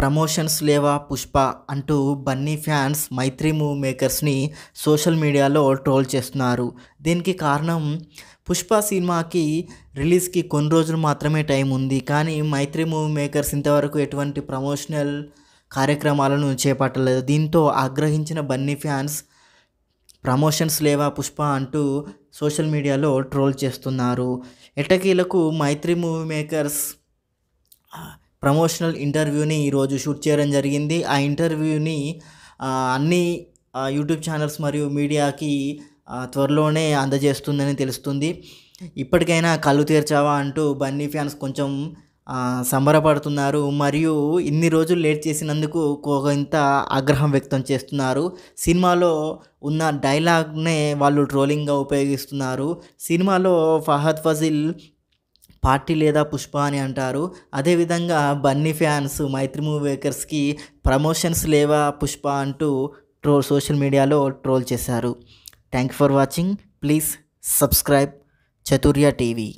promotions లేవా పుష్ప అంటూ Bunny fans Mythri movie మేకర్స్ని సోషల్ మీడియాలో ట్రోల్ చేస్తున్నారు దీనికి కారణం పుష్ప సినిమాకి రిలీజ్కి కొన్ని రోజులు మాత్రమే టైం ఉంది కానీ మైత్రి మూవ్ మేకర్స్ ఇంతవరకు ఎటువంటి ప్రమోషనల్ కార్యక్రమాలను చేపట్టలేదు దీంతో ఆగ్రహించిన బన్నీ ఫ్యాన్స్ ప్రమోషన్స్ లేవా పుష్ప అంటూ సోషల్ మీడియాలో ట్రోల్ చేస్తున్నారు ఎటకీలకు మైత్రి మూవీ మేకర్స్ ప్రమోషనల్ ఇంటర్వ్యూని ఈరోజు షూట్ చేయడం జరిగింది ఆ ఇంటర్వ్యూని అన్ని యూట్యూబ్ ఛానల్స్ మరియు మీడియాకి త్వరలోనే అందజేస్తుందని తెలుస్తుంది ఇప్పటికైనా కళ్ళు తీర్చావా అంటూ బన్నీ ఫ్యాన్స్ కొంచెం సంబరపడుతున్నారు మరియు ఇన్ని రోజులు లేట్ చేసినందుకు కొంత ఆగ్రహం వ్యక్తం చేస్తున్నారు సినిమాలో ఉన్న డైలాగ్నే వాళ్ళు ట్రోలింగ్గా ఉపయోగిస్తున్నారు సినిమాలో ఫహద్ ఫజిల్ పార్టీ లేదా పుష్ప అని అంటారు అదేవిధంగా బన్నీ ఫ్యాన్స్ మైత్రి మూవీ మేకర్స్కి ప్రమోషన్స్ లేవా పుష్ప అంటూ ట్రో సోషల్ మీడియాలో ట్రోల్ చేశారు thank for watching please subscribe Chaturya TV